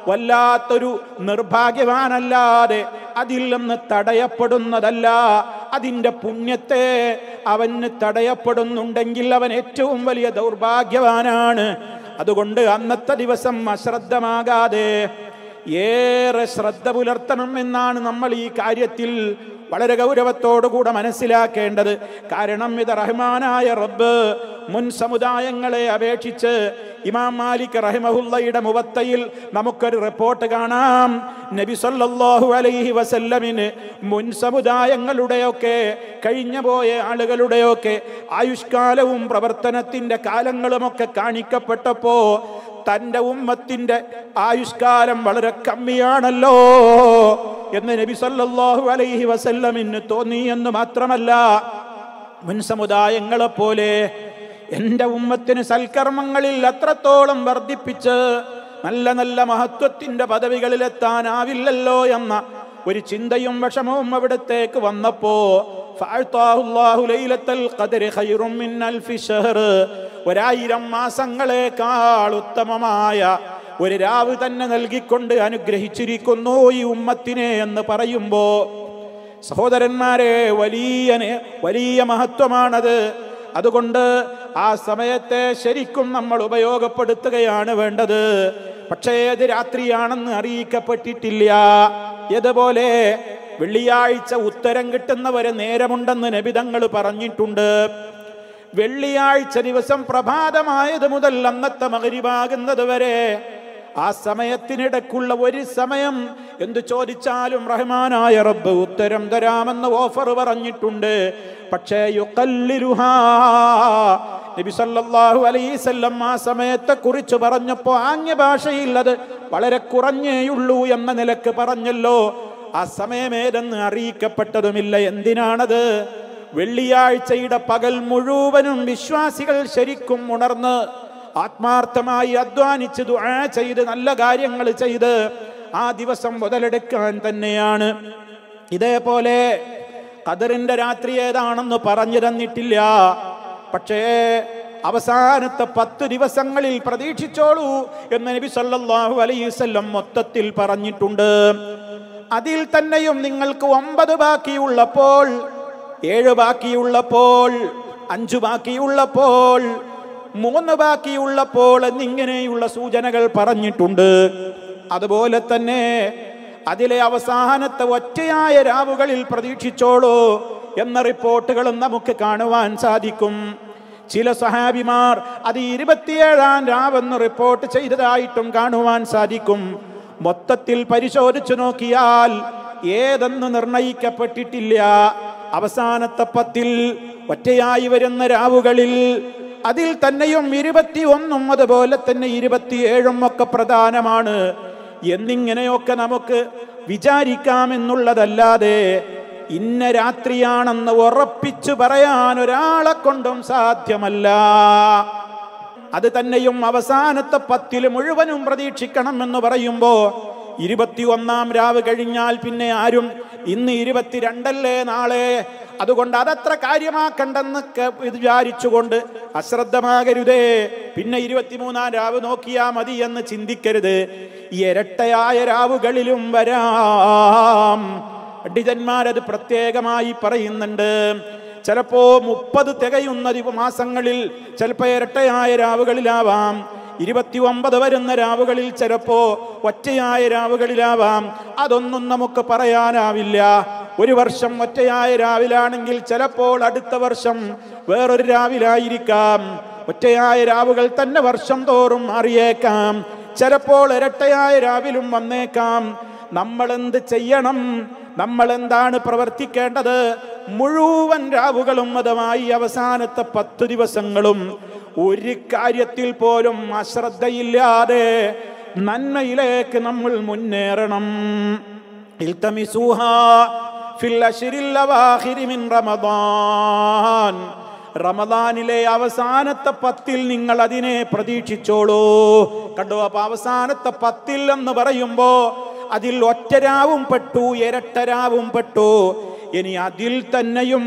വല്ലാത്തൊരു നിർഭാഗ്യവാനല്ലാതെ അതിൽ നിന്ന് തടയപ്പെടുന്നതല്ല അതിൻ്റെ പുണ്യത്തെ അവന് തടയപ്പെടുന്നുണ്ടെങ്കിൽ അവൻ ഏറ്റവും വലിയ ദൗർഭാഗ്യവാനാണ് അതുകൊണ്ട് അന്നത്തെ ദിവസം അശ്രദ്ധമാകാതെ ഏറെ ശ്രദ്ധ പുലർത്തണം എന്നാണ് നമ്മൾ ഈ കാര്യത്തിൽ വളരെ ഗൗരവത്തോടുകൂടെ മനസ്സിലാക്കേണ്ടത് കാരണം ഇത് റഹ്മാനായ റബ്ബ് മുൻ സമുദായങ്ങളെ അപേക്ഷിച്ച് ഇമാം മാലിക് റഹിമഹുല്ലയുടെ മുഖത്തയിൽ നമുക്കൊരു റിപ്പോർട്ട് കാണാം നബി സല്ലല്ലാഹു അലൈഹി വസല്ലമിന് മുൻ സമുദായങ്ങളുടെയൊക്കെ കഴിഞ്ഞു പോയ ആളുകളുടെയൊക്കെ ആയുഷ്കാലവും പ്രവർത്തനത്തിൻ്റെ കാലങ്ങളുമൊക്കെ കാണിക്കപ്പെട്ടപ്പോൾ തൻ്റെ ഉമ്മത്തിൻ്റെ ആയുഷ്കാലം വളരെ കമ്മിയാണല്ലോ എന്ന് നബി സല്ലാഹു അലൈഹി വസല്ലമിന് തോന്നി എന്ന് മാത്രമല്ല മുൻ സമുദായങ്ങളെപ്പോലെ എൻ്റെ ഉമ്മത്തിന് സൽക്കർമ്മങ്ങളിൽ അത്രത്തോളം വർദ്ധിപ്പിച്ച് നല്ല നല്ല മഹത്വത്തിൻ്റെ പദവികളിലെത്താനാവില്ലല്ലോ എന്ന ഒരു ചിന്തയും വിഷമവും അവിടത്തേക്ക് വന്നപ്പോൾ ഒരായിരം മാസങ്ങളെക്കാൾ ഉത്തമമായ ഒരു രാവ് തന്നെ നൽകിക്കൊണ്ട് അനുഗ്രഹിച്ചിരിക്കുന്നു ഈ ഉമ്മത്തിനെ എന്ന് പറയുമ്പോൾ സഹോദരന്മാരെ വലിയ വലിയ മഹത്വമാണത് അതുകൊണ്ട് ആ സമയത്തെ ശരിക്കും നമ്മൾ ഉപയോഗപ്പെടുത്തുകയാണ് വേണ്ടത് പക്ഷേ ഏത് രാത്രിയാണെന്ന് അറിയിക്കപ്പെട്ടിട്ടില്ല ഇതുപോലെ വെള്ളിയാഴ്ച ഉത്തരം കിട്ടുന്നവരെ നേരമുണ്ടെന്ന് നബിതങ്ങൾ പറഞ്ഞിട്ടുണ്ട് വെള്ളിയാഴ്ച ദിവസം പ്രഭാതമായത് മുതൽ അന്നത്തെ മകരിവാകുന്നത് വരെ ആ സമയത്തിനിടക്കുള്ള ഒരു സമയം എന്തു ചോദിച്ചാലും റഹ്മാനായ റബ്ബ് ഉത്തരം തരാമെന്ന് ഓഫർ പറഞ്ഞിട്ടുണ്ട് പക്ഷേ നബി സല്ലല്ലാഹു അലൈസല്ലം ആ സമയത്തെ കുറിച്ച് പറഞ്ഞപ്പോ ആംഗ്യ ഭാഷയിൽ അത് വളരെ കുറഞ്ഞേയുള്ളൂ എന്ന നിലക്ക് പറഞ്ഞല്ലോ ആ സമയമേതെന്ന് അറിയിക്കപ്പെട്ടതുമില്ല എന്തിനാണത് വെള്ളിയാഴ്ചയുടെ പകൽ മുഴുവനും വിശ്വാസികൾ ശരിക്കും ഉണർന്ന് ആത്മാർത്ഥമായി അധ്വാനിച്ച് ദുആ ചെയ്ത് നല്ല കാര്യങ്ങൾ ചെയ്ത് ആ ദിവസം മുതലെടുക്കാൻ തന്നെയാണ് ഇതേപോലെ കതിറിന്റെ രാത്രി ഏതാണെന്ന് പറഞ്ഞു തന്നിട്ടില്ല പക്ഷേ അവസാനത്തെ പത്ത് ദിവസങ്ങളിൽ പ്രതീക്ഷിച്ചോളൂ എന്ന് നബി സല്ലാഹു അലൈവല്ലം മൊത്തത്തിൽ പറഞ്ഞിട്ടുണ്ട് അതിൽ തന്നെയും നിങ്ങൾക്ക് ഒമ്പത് ബാക്കിയുള്ളപ്പോൾ ഏഴ് ബാക്കിയുള്ളപ്പോൾ അഞ്ചു ബാക്കിയുള്ളപ്പോൾ മൂന്ന് ബാക്കിയുള്ളപ്പോൾ എന്നിങ്ങനെയുള്ള സൂചനകൾ പറഞ്ഞിട്ടുണ്ട് അതുപോലെ തന്നെ അതിലെ അവസാനത്തെ ഒറ്റയായ രാവുകളിൽ പ്രതീക്ഷിച്ചോളൂ എന്ന റിപ്പോർട്ടുകളും നമുക്ക് കാണുവാൻ സാധിക്കും ചില സഹാബിമാർ അത് ഇരുപത്തിയേഴാം രാവെന്ന് റിപ്പോർട്ട് ചെയ്തതായിട്ടും കാണുവാൻ സാധിക്കും മൊത്തത്തിൽ പരിശോധിച്ചു നോക്കിയാൽ ഏതെന്ന് നിർണയിക്കപ്പെട്ടിട്ടില്ല അവസാനത്തെ പത്തിൽ ഒറ്റയായി വരുന്ന രാവുകളിൽ അതിൽ തന്നെയും ഇരുപത്തി ഒന്നും അതുപോലെ തന്നെ ഇരുപത്തിയേഴും ഒക്കെ പ്രധാനമാണ് എന്നിങ്ങനെയൊക്കെ നമുക്ക് വിചാരിക്കാമെന്നുള്ളതല്ലാതെ ഇന്ന രാത്രിയാണെന്ന് ഉറപ്പിച്ചു പറയാൻ ഒരാളെ കൊണ്ടും സാധ്യമല്ല അത് തന്നെയും അവസാനത്തെ പത്തിൽ മുഴുവനും പ്രതീക്ഷിക്കണം എന്ന് പറയുമ്പോൾ ഇരുപത്തിയൊന്നാം രാവ് കഴിഞ്ഞാൽ പിന്നെ ആരും ഇന്ന് ഇരുപത്തിരണ്ടല്ലേ നാളെ അതുകൊണ്ട് അതത്ര കാര്യമാക്കണ്ടെന്ന് വിചാരിച്ചുകൊണ്ട് അശ്രദ്ധമാകരുതേ പിന്നെ ഇരുപത്തിമൂന്നാം രാവ് നോക്കിയാ മതി എന്ന് ചിന്തിക്കരുത് ഇരട്ടയായ രാവുകളിലും വരാം പണ്ഡിതന്മാരത് പ്രത്യേകമായി പറയുന്നുണ്ട് ചിലപ്പോ മുപ്പത് തികയുന്ന മാസങ്ങളിൽ ചിലപ്പോൾ ഇരട്ടയായ രാവുകളിലാവാം ഇരുപത്തി ഒമ്പത് വരുന്ന രാവുകളിൽ ചിലപ്പോ ഒറ്റയായ രാവുകളിലാവാം അതൊന്നും നമുക്ക് പറയാനാവില്ല ഒരു വർഷം ഒറ്റയായ രാവിലാണെങ്കിൽ ചിലപ്പോൾ അടുത്ത വർഷം വേറൊരു രാവിലായിരിക്കാം ഒറ്റയായ രാവുകൾ തന്നെ വർഷം തോറും മാറിയേക്കാം ചിലപ്പോൾ ഇരട്ടയായ രാവിലും വന്നേക്കാം നമ്മൾ എന്ത് ചെയ്യണം നമ്മൾ എന്താണ് പ്രവർത്തിക്കേണ്ടത് മുഴുവൻ രാവുകളും അതുമായി അവസാനത്തെ പത്തു ദിവസങ്ങളും ഒരു കാര്യത്തിൽ പോലും അശ്രദ്ധയില്ലാതെ നന്മയിലേക്ക് നമ്മൾ മുന്നേറണം റമദാനിലെ അവസാനത്തെ പത്തിൽ നിങ്ങൾ അതിനെ പ്രതീക്ഷിച്ചോളൂ കണ്ടു അപ്പൊ അവസാനത്തെ പത്തിൽ എന്ന് പറയുമ്പോ അതിൽ ഒറ്റരാവും പെട്ടു ഇരട്ടരാവും പെട്ടു ഇനി അതിൽ തന്നെയും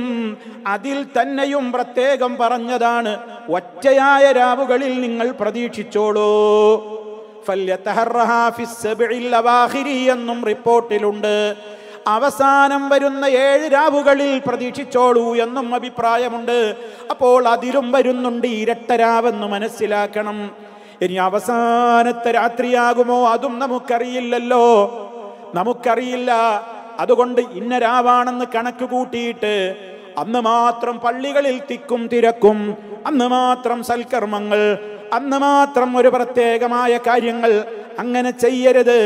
അതിൽ തന്നെയും പ്രത്യേകം പറഞ്ഞതാണ് ഒറ്റയായ രാവുകളിൽ നിങ്ങൾ പ്രതീക്ഷിച്ചോളൂ എന്നും റിപ്പോർട്ടിലുണ്ട് അവസാനം വരുന്ന ഏഴ് രാവുകളിൽ പ്രതീക്ഷിച്ചോളൂ എന്നും അഭിപ്രായമുണ്ട് അപ്പോൾ അതിലും വരുന്നുണ്ട് ഇരട്ടരാവെന്ന് മനസ്സിലാക്കണം ഇനി അവസാനത്തെ രാത്രിയാകുമോ അതും നമുക്കറിയില്ലല്ലോ നമുക്കറിയില്ല അതുകൊണ്ട് ഇന്ന കണക്ക് കൂട്ടിയിട്ട് അന്ന് മാത്രം പള്ളികളിൽ തിക്കും തിരക്കും അന്ന് മാത്രം സൽക്കർമ്മങ്ങൾ അന്ന് മാത്രം ഒരു പ്രത്യേകമായ കാര്യങ്ങൾ അങ്ങനെ ചെയ്യരുത്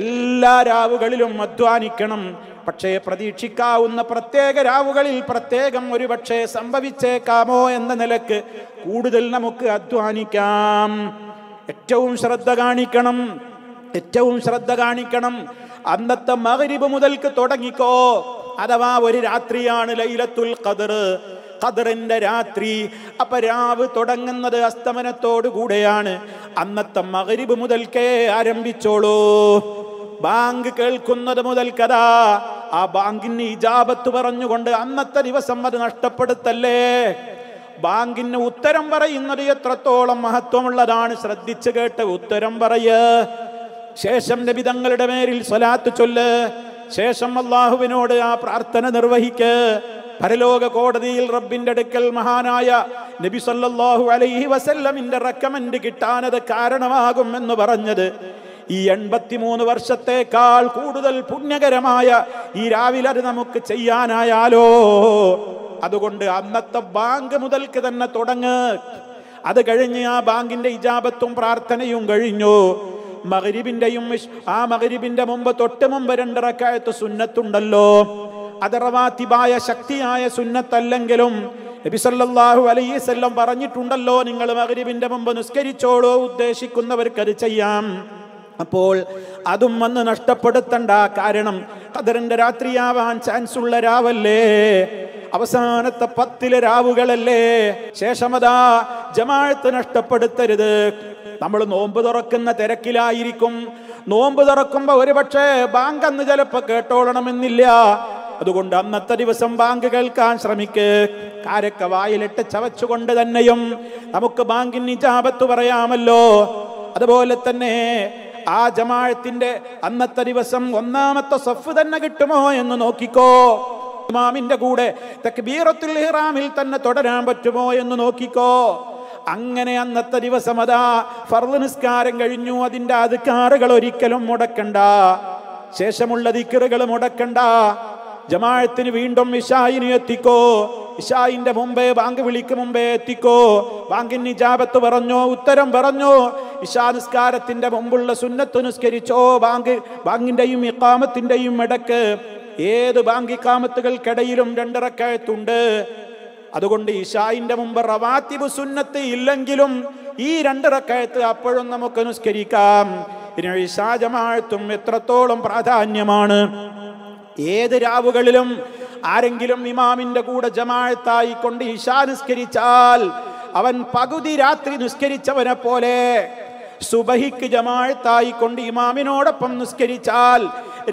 എല്ലാ രാവുകളിലും അധ്വാനിക്കണം പക്ഷേ പ്രതീക്ഷിക്കാവുന്ന പ്രത്യേക രാവുകളിൽ പ്രത്യേകം പക്ഷേ സംഭവിച്ചേക്കാമോ എന്ന നിലക്ക് കൂടുതൽ നമുക്ക് അധ്വാനിക്കാം ഏറ്റവും ശ്രദ്ധ കാണിക്കണം ഏറ്റവും ശ്രദ്ധ കാണിക്കണം അന്നത്തെ മകരിബ് മുതൽക്ക് തുടങ്ങിക്കോ അഥവാ ഒരു രാത്രിയാണ് ലൈലത്തുൽ ഖദർ ഖദറിന്റെ രാത്രി അപ്പൊ രാവ് തുടങ്ങുന്നത് കൂടെയാണ് അന്നത്തെ മകരിബ് മുതൽക്കേ ആരംഭിച്ചോളൂ ബാങ്ക് കേൾക്കുന്നത് മുതൽ കഥാ ആ ബാങ്കിന് ഇജാബത്ത് പറഞ്ഞുകൊണ്ട് അന്നത്തെ ദിവസം അത് നഷ്ടപ്പെടുത്തല്ലേ ബാങ്കിന് ഉത്തരം പറയുന്നത് എത്രത്തോളം മഹത്വമുള്ളതാണ് ശ്രദ്ധിച്ചു കേട്ട് ഉത്തരം പറയ് ശേഷം നബി തങ്ങളുടെ മേരിൽ സ്വലാത്ത് ചൊല്ല് ശേഷം അള്ളാഹുവിനോട് ആ പ്രാർത്ഥന നിർവഹിക്ക് പരലോക കോടതിയിൽ റബ്ബിന്റെ അടുക്കൽ മഹാനായ നബി സല്ലല്ലാഹു അലൈഹി വസല്ലമിന്റെ റെക്കമെന്റ് കിട്ടാനത് കാരണമാകും എന്ന് പറഞ്ഞത് ഈ എൺപത്തിമൂന്ന് വർഷത്തേക്കാൾ കൂടുതൽ പുണ്യകരമായ ഈ രാവിലെ അത് നമുക്ക് ചെയ്യാനായാലോ അതുകൊണ്ട് അന്നത്തെ ബാങ്ക് മുതൽക്ക് തന്നെ തുടങ്ങ് അത് കഴിഞ്ഞ് ആ ബാങ്കിന്റെ ഇജാബത്തും പ്രാർത്ഥനയും കഴിഞ്ഞു മകരിബിന്റെയും ആ മകരിബിന്റെ മുമ്പ് തൊട്ട് മുമ്പ് രണ്ടറക്കായത്ത് സുന്നത്തുണ്ടല്ലോ അതറവാത്തിബായ ശക്തിയായ സുന്നത്തല്ലെങ്കിലും നബിസല്ലാഹു അലൈസല്ലം പറഞ്ഞിട്ടുണ്ടല്ലോ നിങ്ങൾ മകരിബിന്റെ മുമ്പ് നിസ്കരിച്ചോളോ ഉദ്ദേശിക്കുന്നവർക്കത് ചെയ്യാം അപ്പോൾ അതും വന്ന് നഷ്ടപ്പെടുത്തണ്ട കാരണം കദറിന്റെ രാത്രിയാവാൻ ചാൻസ് ഉള്ള രാവല്ലേ അവസാനത്തെ പത്തിലെ രാവുകളല്ലേ ശേഷമതാ ജമാഴത്ത് നഷ്ടപ്പെടുത്തരുത് നമ്മൾ നോമ്പ് തുറക്കുന്ന തിരക്കിലായിരിക്കും നോമ്പ് തുറക്കുമ്പോൾ ഒരുപക്ഷെ ബാങ്ക് അന്ന് ചിലപ്പോ കേട്ടോളണമെന്നില്ല അതുകൊണ്ട് അന്നത്തെ ദിവസം ബാങ്ക് കേൾക്കാൻ ശ്രമിക്ക് കാരക്ക വായിലിട്ട് ചവച്ചുകൊണ്ട് തന്നെയും നമുക്ക് ബാങ്കിന് ഇജാബത്ത് പറയാമല്ലോ അതുപോലെ തന്നെ ആ ജമാഴത്തിന്റെ അന്നത്തെ ദിവസം ഒന്നാമത്തെ സഫ് തന്നെ കിട്ടുമോ എന്ന് നോക്കിക്കോ ഇമാമിന്റെ കൂടെ തക്ബീറത്തുൽ ഇഹ്റാമിൽ തന്നെ തുടരാൻ പറ്റുമോ എന്ന് നോക്കിക്കോ അങ്ങനെ അന്നത്തെ ദിവസം അതാ ഫർദ് നിസ്കാരം കഴിഞ്ഞു അതിന്റെ അധികാറുകൾ ഒരിക്കലും മുടക്കണ്ട ശേഷമുള്ള ദിക്കറുകൾ മുടക്കണ്ട ജമാഴത്തിന് വീണ്ടും ഇഷായിനെ എത്തിക്കോ ഇഷായിന്റെ മുമ്പേ ബാങ്ക് വിളിക്ക് മുമ്പേ എത്തിക്കോ ബാങ്കിന് ഇജാബത്ത് പറഞ്ഞോ ഉത്തരം പറഞ്ഞോ ഇഷാനുസ്കാരത്തിന്റെ മുമ്പുള്ള സുന്നത്തുനുസ്കരിച്ചോ ബാങ്ക് ബാങ്കിന്റെയും ഇക്കാമത്തിന്റെയും ഇടക്ക് ഏത് ബാങ്കിക്കാമത്തുകൾക്കിടയിലും രണ്ടിറക്കയത്തുണ്ട് അതുകൊണ്ട് ഇഷായിന്റെ മുമ്പ് റവാത്തിബ് സുന്നത്ത് ഇല്ലെങ്കിലും ഈ രണ്ടിറക്കയത്ത് അപ്പോഴും നമുക്ക് അനുസ്കരിക്കാം ഇനി ഇഷാ എത്രത്തോളം പ്രാധാന്യമാണ് ഏത് രാവുകളിലും ആരെങ്കിലും ഇമാമിന്റെ കൂടെ കൊണ്ട് ഇഷാ നിസ്കരിച്ചാൽ അവൻ പകുതി രാത്രി നിസ്കരിച്ചവനെ പോലെ സുബഹിക്ക് ജമാഴത്തായിക്കൊണ്ട് ഇമാമിനോടൊപ്പം നിസ്കരിച്ചാൽ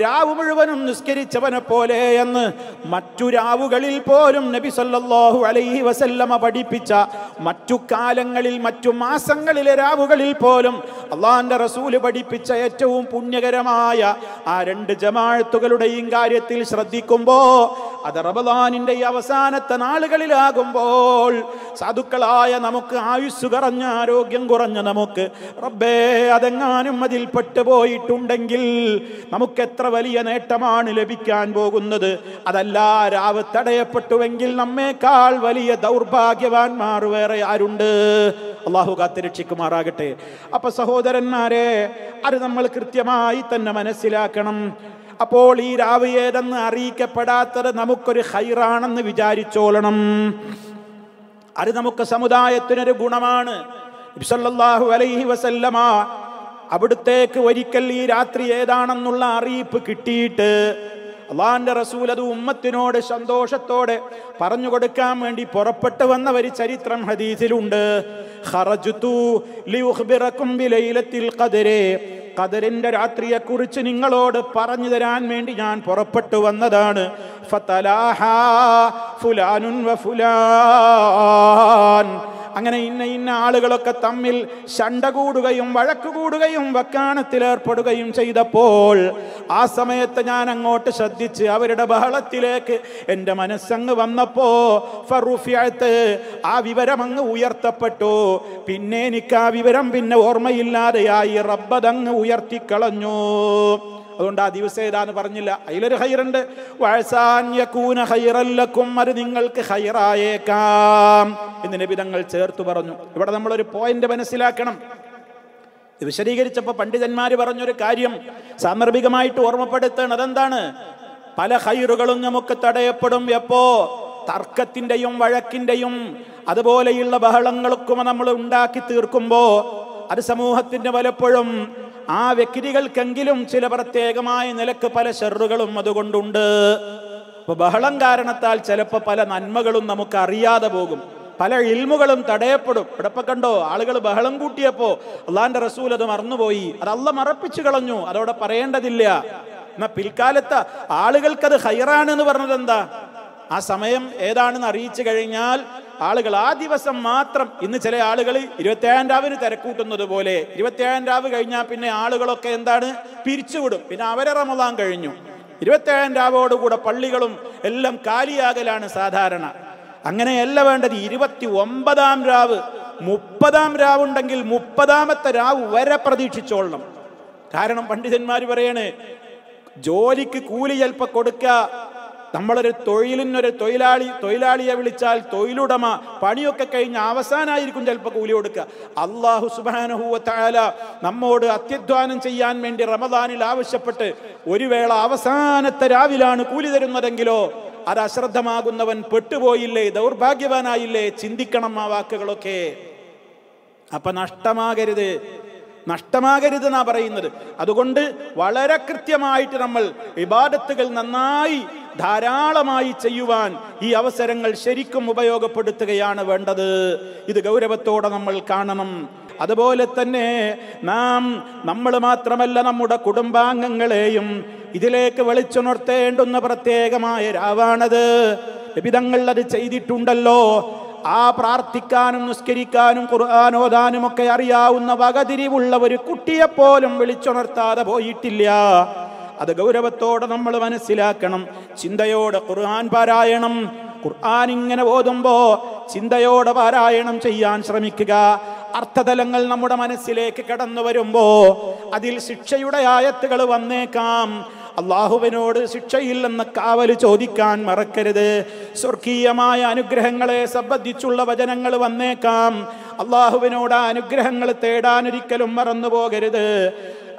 രാവ് മുഴുവനും നിസ്കരിച്ചവനെ പോലെ എന്ന് മറ്റു രാവുകളിൽ പോലും നബി സല്ലല്ലാഹു അലൈഹി വസല്ലമ പഠിപ്പിച്ച മറ്റു കാലങ്ങളിൽ മറ്റു മാസങ്ങളിലെ രാവുകളിൽ പോലും അള്ളാഹിൻ്റെ റസൂല് പഠിപ്പിച്ച ഏറ്റവും പുണ്യകരമായ ആ രണ്ട് ജമാഴത്തുകളുടെയും കാര്യത്തിൽ ശ്രദ്ധിക്കുമ്പോൾ അത് റബദാനിന്റെ ഈ അവസാനത്തെ നാളുകളിലാകുമ്പോൾ സാധുക്കളായ നമുക്ക് ആയുസ് കുറഞ്ഞ ആരോഗ്യം കുറഞ്ഞ നമുക്ക് റബ്ബേ അതെങ്ങാനും അതിൽ പെട്ടുപോയിട്ടുണ്ടെങ്കിൽ നമുക്ക് എത്ര വലിയ നേട്ടമാണ് ലഭിക്കാൻ പോകുന്നത് അതല്ല രാവ് തടയപ്പെട്ടുവെങ്കിൽ നമ്മേക്കാൾ വലിയ ദൗർഭാഗ്യവാന്മാർ വേറെ ആരുണ്ട് അള്ളാഹു കാത്തിരക്ഷിക്കുമാറാകട്ടെ അപ്പൊ സഹോദരന്മാരെ അത് നമ്മൾ കൃത്യമായി തന്നെ മനസ്സിലാക്കണം അപ്പോൾ ഈ രാവ് ഏതെന്ന് അറിയിക്കപ്പെടാത്തത് നമുക്കൊരു ഹൈറാണെന്ന് വിചാരിച്ചോളണം അത് നമുക്ക് സമുദായത്തിനൊരു ഗുണമാണ് ഇബ്സല്ലാഹു അലൈഹി വസല്ലമ അവിടുത്തേക്ക് ഒരിക്കൽ ഈ രാത്രി ഏതാണെന്നുള്ള അറിയിപ്പ് കിട്ടിയിട്ട് അള്ളാന്റെ റസൂൽ അത് ഉമ്മത്തിനോട് സന്തോഷത്തോടെ പറഞ്ഞു കൊടുക്കാൻ വേണ്ടി പുറപ്പെട്ടു വന്ന ഒരു ചരിത്രം ഹദീസിലുണ്ട് കതിരിൻ്റെ രാത്രിയെക്കുറിച്ച് നിങ്ങളോട് പറഞ്ഞു തരാൻ വേണ്ടി ഞാൻ പുറപ്പെട്ടു വന്നതാണ് ഫുലാനുൻ അങ്ങനെ ഇന്ന ഇന്ന ആളുകളൊക്കെ തമ്മിൽ ശണ്ട കൂടുകയും വഴക്ക് കൂടുകയും വക്കാണത്തിലേർപ്പെടുകയും ചെയ്തപ്പോൾ ആ സമയത്ത് ഞാൻ അങ്ങോട്ട് ശ്രദ്ധിച്ച് അവരുടെ ബഹളത്തിലേക്ക് എൻ്റെ മനസ്സങ്ങ് വന്നപ്പോ ഫറുഫിയത്ത് ആ വിവരം അങ്ങ് ഉയർത്തപ്പെട്ടു പിന്നെ എനിക്ക് ആ വിവരം പിന്നെ ഓർമ്മയില്ലാതെയായി റബ്ബതങ്ങ് ഉയർ ഉയർത്തിക്കളഞ്ഞു അതുകൊണ്ട് ആ ദിവസം ഏതാന്ന് പറഞ്ഞില്ല അതിലൊരു ഹൈറുണ്ട് വഴസാന്യക്കൂന ഹൈറല്ലക്കും അത് നിങ്ങൾക്ക് ഹൈറായേക്കാം എന്ന് നിബിതങ്ങൾ ചേർത്ത് പറഞ്ഞു ഇവിടെ നമ്മളൊരു പോയിന്റ് മനസ്സിലാക്കണം ഇത് വിശദീകരിച്ചപ്പോൾ പണ്ഡിതന്മാർ പറഞ്ഞൊരു കാര്യം സാന്ദർഭികമായിട്ട് ഓർമ്മപ്പെടുത്തണം അതെന്താണ് പല ഹൈറുകളും നമുക്ക് തടയപ്പെടും എപ്പോ തർക്കത്തിൻ്റെയും വഴക്കിൻ്റെയും അതുപോലെയുള്ള ബഹളങ്ങൾക്കും നമ്മൾ ഉണ്ടാക്കി തീർക്കുമ്പോൾ അത് സമൂഹത്തിന്റെ പലപ്പോഴും ആ വ്യക്തികൾക്കെങ്കിലും ചില പ്രത്യേകമായ നിലക്ക് പല ഷെറുകളും അതുകൊണ്ടുണ്ട് അപ്പോൾ ബഹളം കാരണത്താൽ ചിലപ്പോൾ പല നന്മകളും നമുക്ക് അറിയാതെ പോകും പല ഇൽമുകളും തടയപ്പെടും ഇടപ്പം കണ്ടോ ആളുകൾ ബഹളം കൂട്ടിയപ്പോ അള്ളാന്റെ റസൂൽ അത് മറന്നുപോയി അത് അല്ല മറപ്പിച്ചു കളഞ്ഞു അതവിടെ പറയേണ്ടതില്ല എന്നാ പിൽക്കാലത്ത് ആളുകൾക്കത് അത് ഹൈറാണെന്ന് പറഞ്ഞത് എന്താ ആ സമയം ഏതാണെന്ന് അറിയിച്ചു കഴിഞ്ഞാൽ ആളുകൾ ആ ദിവസം മാത്രം ഇന്ന് ചില ആളുകൾ ഇരുപത്തിയേഴാം രാവിന് തിരക്കൂട്ടുന്നത് പോലെ ഇരുപത്തിയേഴാം രാവ് കഴിഞ്ഞാൽ പിന്നെ ആളുകളൊക്കെ എന്താണ് പിരിച്ചുവിടും പിന്നെ അവരെ റമദാൻ കഴിഞ്ഞു ഇരുപത്തിയേഴാം രാവോടുകൂടെ പള്ളികളും എല്ലാം കാലിയാകലാണ് സാധാരണ അങ്ങനെയല്ല വേണ്ടത് ഇരുപത്തി ഒമ്പതാം രാവ് മുപ്പതാം രാവുണ്ടെങ്കിൽ മുപ്പതാമത്തെ രാവ് വരെ പ്രതീക്ഷിച്ചോളണം കാരണം പണ്ഡിതന്മാർ പറയാണ് ജോലിക്ക് കൂലി ചിലപ്പോൾ കൊടുക്കുക നമ്മളൊരു തൊഴിലിനൊരു തൊഴിലാളി തൊഴിലാളിയെ വിളിച്ചാൽ തൊഴിലുടമ പണിയൊക്കെ കഴിഞ്ഞ് അവസാനമായിരിക്കും ചിലപ്പോൾ കൂലി കൊടുക്കുക അള്ളാഹു സുബാനഹുവത്തായാല നമ്മോട് അത്യധ്വാനം ചെയ്യാൻ വേണ്ടി റമദാനിൽ ആവശ്യപ്പെട്ട് ഒരു വേള അവസാനത്തെ രാവിലാണ് കൂലി തരുന്നതെങ്കിലോ അത് അശ്രദ്ധമാകുന്നവൻ പെട്ടുപോയില്ലേ ദൗർഭാഗ്യവാനായില്ലേ ചിന്തിക്കണം ആ വാക്കുകളൊക്കെ അപ്പൊ നഷ്ടമാകരുത് നഷ്ടമാകരുത് എന്നാ പറയുന്നത് അതുകൊണ്ട് വളരെ കൃത്യമായിട്ട് നമ്മൾ വിവാദത്തുകൾ നന്നായി ധാരാളമായി ചെയ്യുവാൻ ഈ അവസരങ്ങൾ ശരിക്കും ഉപയോഗപ്പെടുത്തുകയാണ് വേണ്ടത് ഇത് ഗൗരവത്തോടെ നമ്മൾ കാണണം അതുപോലെ തന്നെ നാം നമ്മൾ മാത്രമല്ല നമ്മുടെ കുടുംബാംഗങ്ങളെയും ഇതിലേക്ക് വെളിച്ചുണർത്തേണ്ടുന്ന പ്രത്യേകമായ രാവാണത് വിവിധങ്ങൾ അത് ചെയ്തിട്ടുണ്ടല്ലോ ആ പ്രാർത്ഥിക്കാനും നിസ്കരിക്കാനും ഖുർആാനോദാനും ഒക്കെ അറിയാവുന്ന വകതിരിവുള്ള ഒരു കുട്ടിയെപ്പോലും വിളിച്ചുണർത്താതെ പോയിട്ടില്ല അത് ഗൗരവത്തോടെ നമ്മൾ മനസ്സിലാക്കണം ചിന്തയോടെ ഖുർആൻ പാരായണം ഖുർആൻ ഇങ്ങനെ ഓതുമ്പോൾ ചിന്തയോടെ പാരായണം ചെയ്യാൻ ശ്രമിക്കുക അർത്ഥതലങ്ങൾ നമ്മുടെ മനസ്സിലേക്ക് കടന്നു വരുമ്പോ അതിൽ ശിക്ഷയുടെ ആയത്തുകൾ വന്നേക്കാം അള്ളാഹുവിനോട് ശിക്ഷയില്ലെന്ന കാവൽ ചോദിക്കാൻ മറക്കരുത് സ്വർഗീയമായ അനുഗ്രഹങ്ങളെ സംബന്ധിച്ചുള്ള വചനങ്ങൾ വന്നേക്കാം അള്ളാഹുവിനോട് അനുഗ്രഹങ്ങൾ തേടാൻ ഒരിക്കലും മറന്നു പോകരുത്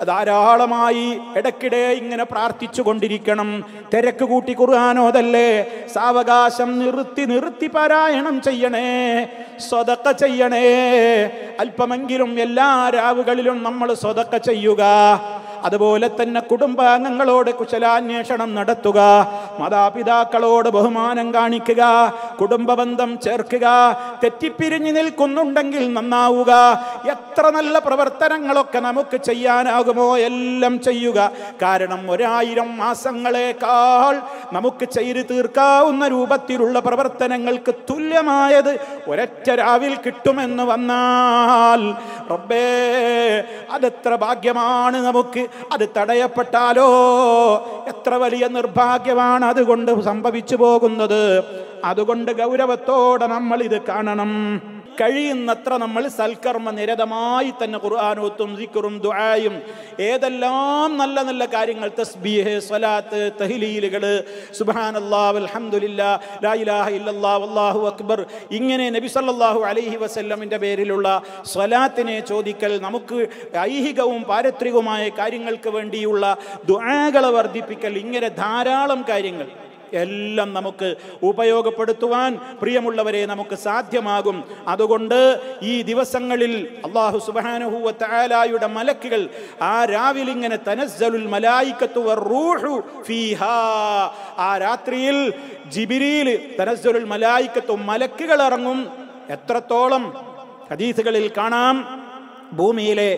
ധാരാളമായി ഇടയ്ക്കിടെ ഇങ്ങനെ പ്രാർത്ഥിച്ചു കൊണ്ടിരിക്കണം തിരക്ക് കൂട്ടി കുറുകാനോതല്ലേ സാവകാശം നിർത്തി നിർത്തി പാരായണം ചെയ്യണേ സ്വതക്ക ചെയ്യണേ അല്പമെങ്കിലും എല്ലാ രാവുകളിലും നമ്മൾ സ്വതക്ക ചെയ്യുക അതുപോലെ തന്നെ കുടുംബാംഗങ്ങളോട് കുശലാന്വേഷണം നടത്തുക മാതാപിതാക്കളോട് ബഹുമാനം കാണിക്കുക കുടുംബബന്ധം ചേർക്കുക തെറ്റിപ്പിരിഞ്ഞു നിൽക്കുന്നുണ്ടെങ്കിൽ നന്നാവുക എത്ര നല്ല പ്രവർത്തനങ്ങളൊക്കെ നമുക്ക് ചെയ്യാനാകുമോ എല്ലാം ചെയ്യുക കാരണം ഒരായിരം മാസങ്ങളേക്കാൾ നമുക്ക് ചെയ്തു തീർക്കാവുന്ന രൂപത്തിലുള്ള പ്രവർത്തനങ്ങൾക്ക് തുല്യമായത് ഒരൊറ്റ രാവിൽ കിട്ടുമെന്ന് വന്നാൽ റബ്ബേ അതെത്ര ഭാഗ്യമാണ് നമുക്ക് അത് തടയപ്പെട്ടാലോ എത്ര വലിയ നിർഭാഗ്യമാണ് അതുകൊണ്ട് സംഭവിച്ചു പോകുന്നത് അതുകൊണ്ട് ഗൗരവത്തോടെ നമ്മൾ ഇത് കാണണം കഴിയുന്നത്ര നമ്മൾ സൽക്കർമ്മ നിരതമായി തന്നെ ഖുർആാനോത്തും ദിക്കറും ദുആയും ഏതെല്ലാം നല്ല നല്ല കാര്യങ്ങൾ തസ്ബീഹ് സ്വലാത്ത് തഹ്ലീലുകൾ സുബാനല്ലാഹ് അൽഹംദുലില്ലാ ലാ ഇലാഹ അല്ലാഹു അക്ബർ ഇങ്ങനെ നബി സല്ലല്ലാഹു അലൈഹി വസല്ലമിൻ്റെ പേരിലുള്ള സ്വലാത്തിനെ ചോദിക്കൽ നമുക്ക് ഐഹികവും പാരത്രികവുമായ കാര്യങ്ങൾക്ക് വേണ്ടിയുള്ള ദുആകളെ വർദ്ധിപ്പിക്കൽ ഇങ്ങനെ ധാരാളം കാര്യങ്ങൾ എല്ലാം നമുക്ക് ഉപയോഗപ്പെടുത്തുവാൻ പ്രിയമുള്ളവരെ നമുക്ക് സാധ്യമാകും അതുകൊണ്ട് ഈ ദിവസങ്ങളിൽ അള്ളാഹു സുബാനുഹൂവ താലായുടെ മലക്കുകൾ ആ രാവിലിങ്ങനെ തനസ്സലുൽ മലായിക്കത്തുവർ റൂഹു ഫീഹാ ആ രാത്രിയിൽ ജിബിരിയിൽ തനസ്സലുൽ മലായിക്കത്തു മലക്കുകൾ ഇറങ്ങും എത്രത്തോളം ഹദീസുകളിൽ കാണാം ഭൂമിയിലെ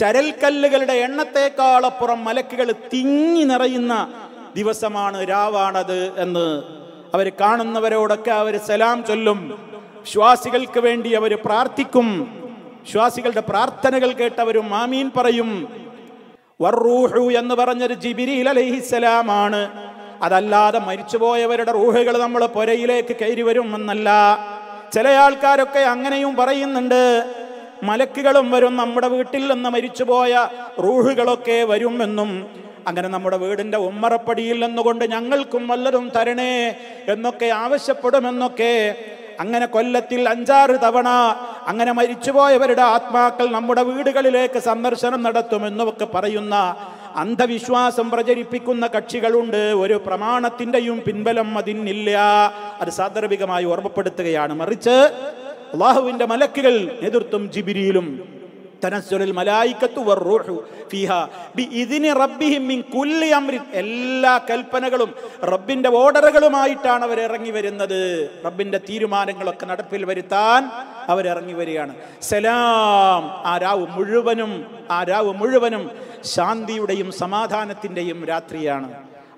ചരൽക്കല്ലുകളുടെ എണ്ണത്തേക്കാളപ്പുറം മലക്കുകൾ തിങ്ങി നിറയുന്ന ദിവസമാണ് രാവാണത് എന്ന് അവർ കാണുന്നവരോടൊക്കെ അവർ സലാം ചൊല്ലും വിശ്വാസികൾക്ക് വേണ്ടി അവർ പ്രാർത്ഥിക്കും വിശ്വാസികളുടെ പ്രാർത്ഥനകൾ കേട്ടവരും മാമീൻ പറയും വർറൂഹു എന്ന് പറഞ്ഞൊരു ജിബിരിൽ അലഹിസലാമാണ് അതല്ലാതെ മരിച്ചുപോയവരുടെ റൂഹുകൾ നമ്മൾ പുരയിലേക്ക് കയറി വരുമെന്നല്ല ചില ആൾക്കാരൊക്കെ അങ്ങനെയും പറയുന്നുണ്ട് മലക്കുകളും വരും നമ്മുടെ വീട്ടിൽ നിന്ന് മരിച്ചുപോയ റൂഹുകളൊക്കെ വരുമെന്നും അങ്ങനെ നമ്മുടെ വീടിൻ്റെ ഉമ്മറപ്പടിയിൽ നിന്നുകൊണ്ട് ഞങ്ങൾക്കും വല്ലതും തരണേ എന്നൊക്കെ ആവശ്യപ്പെടുമെന്നൊക്കെ അങ്ങനെ കൊല്ലത്തിൽ അഞ്ചാറ് തവണ അങ്ങനെ മരിച്ചുപോയവരുടെ ആത്മാക്കൾ നമ്മുടെ വീടുകളിലേക്ക് സന്ദർശനം നടത്തുമെന്നൊക്കെ പറയുന്ന അന്ധവിശ്വാസം പ്രചരിപ്പിക്കുന്ന കക്ഷികളുണ്ട് ഒരു പ്രമാണത്തിൻ്റെയും പിൻബലം അതിനില്ല അത് സാദർഭികമായി ഓർമ്മപ്പെടുത്തുകയാണ് മറിച്ച് അള്ളാഹുവിൻ്റെ മലക്കുകൾ നേതൃത്വം ജിബിരിയിലും എല്ലാ കൽപ്പനകളും റബ്ബിന്റെ ഓർഡറുകളുമായിട്ടാണ് അവർ ഇറങ്ങി വരുന്നത് റബ്ബിന്റെ തീരുമാനങ്ങളൊക്കെ നടപ്പിൽ വരുത്താൻ അവരിറങ്ങി വരികയാണ് സലാം ആ രാവ് മുഴുവനും ആ രാവ് മുഴുവനും ശാന്തിയുടെയും സമാധാനത്തിൻ്റെയും രാത്രിയാണ്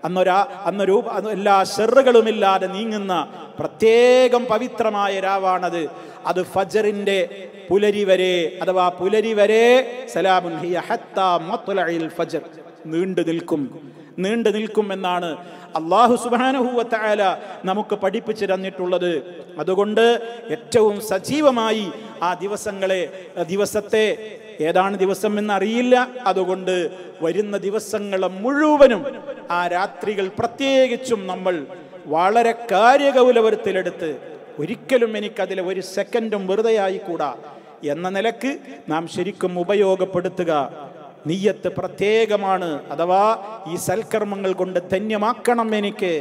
അന്നൊരാ അന്നൊരു എല്ലാ ഷെറുകളുമില്ലാതെ നീങ്ങുന്ന പ്രത്യേകം പവിത്രമായ രാവാണത് അത് ഫജറിൻ്റെ പുലരി വരെ അഥവാ പുലരി വരെ സലാമുൻ ഹിയ ഹത്താ ഫജ്ർ നീണ്ടു നിൽക്കും നീണ്ടു നിൽക്കും എന്നാണ് അള്ളാഹു സുബാനഹുല നമുക്ക് പഠിപ്പിച്ചു തന്നിട്ടുള്ളത് അതുകൊണ്ട് ഏറ്റവും സജീവമായി ആ ദിവസങ്ങളെ ദിവസത്തെ ഏതാണ് ദിവസം എന്നറിയില്ല അതുകൊണ്ട് വരുന്ന ദിവസങ്ങളെ മുഴുവനും ആ രാത്രികൾ പ്രത്യേകിച്ചും നമ്മൾ വളരെ കാര്യഗൗലവരത്തിലെടുത്ത് ഒരിക്കലും എനിക്കതിൽ ഒരു സെക്കൻഡും വെറുതെ ആയിക്കൂടാ എന്ന നിലക്ക് നാം ശരിക്കും ഉപയോഗപ്പെടുത്തുക നീയത്ത് പ്രത്യേകമാണ് അഥവാ ഈ സൽക്കർമ്മങ്ങൾ കൊണ്ട് ധന്യമാക്കണം എനിക്ക്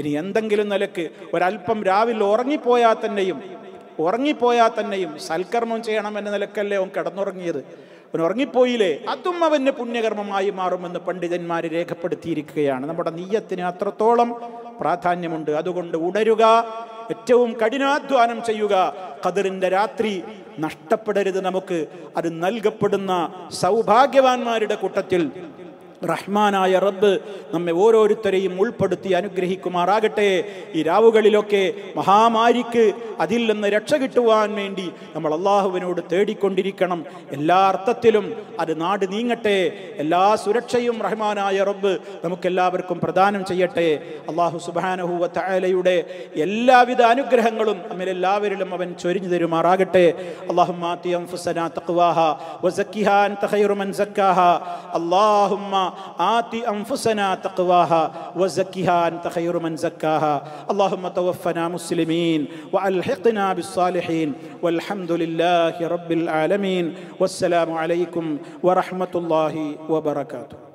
ഇനി എന്തെങ്കിലും നിലക്ക് ഒരല്പം രാവിലെ ഉറങ്ങിപ്പോയാൽ തന്നെയും ഉറങ്ങിപ്പോയാൽ തന്നെയും സൽക്കർമ്മം ചെയ്യണം എന്ന നിലക്കല്ലേ അവൻ കിടന്നുറങ്ങിയത് അവൻ ഉറങ്ങിപ്പോയില്ലേ അതും അവന് പുണ്യകർമ്മമായി മാറുമെന്ന് പണ്ഡിതന്മാർ രേഖപ്പെടുത്തിയിരിക്കുകയാണ് നമ്മുടെ നീയത്തിന് അത്രത്തോളം പ്രാധാന്യമുണ്ട് അതുകൊണ്ട് ഉണരുക ഏറ്റവും കഠിനാധ്വാനം ചെയ്യുക കതിറിൻ്റെ രാത്രി നഷ്ടപ്പെടരുത് നമുക്ക് അത് നൽകപ്പെടുന്ന സൗഭാഗ്യവാന്മാരുടെ കൂട്ടത്തിൽ റഹ്മാനായ റബ്ബ് നമ്മെ ഓരോരുത്തരെയും ഉൾപ്പെടുത്തി അനുഗ്രഹിക്കുമാറാകട്ടെ ഈ രാവുകളിലൊക്കെ മഹാമാരിക്ക് അതിൽ നിന്ന് രക്ഷ കിട്ടുവാൻ വേണ്ടി നമ്മൾ അള്ളാഹുവിനോട് തേടിക്കൊണ്ടിരിക്കണം എല്ലാ അർത്ഥത്തിലും അത് നാട് നീങ്ങട്ടെ എല്ലാ സുരക്ഷയും റഹ്മാനായ റബ്ബ് നമുക്കെല്ലാവർക്കും പ്രദാനം ചെയ്യട്ടെ അള്ളാഹു സുബാനഹുലയുടെ എല്ലാവിധ അനുഗ്രഹങ്ങളും എല്ലാവരിലും അവൻ ചൊരിഞ്ഞു തരുമാറാകട്ടെ അള്ളാഹുമാ തഹൈറുമൻ സക്കാഹ അള്ളാഹുമ്മ آت أنفسنا تقواها وزكها أنت خير من زكاها اللهم توفنا مسلمين وألحقنا بالصالحين والحمد لله رب العالمين والسلام عليكم ورحمة الله وبركاته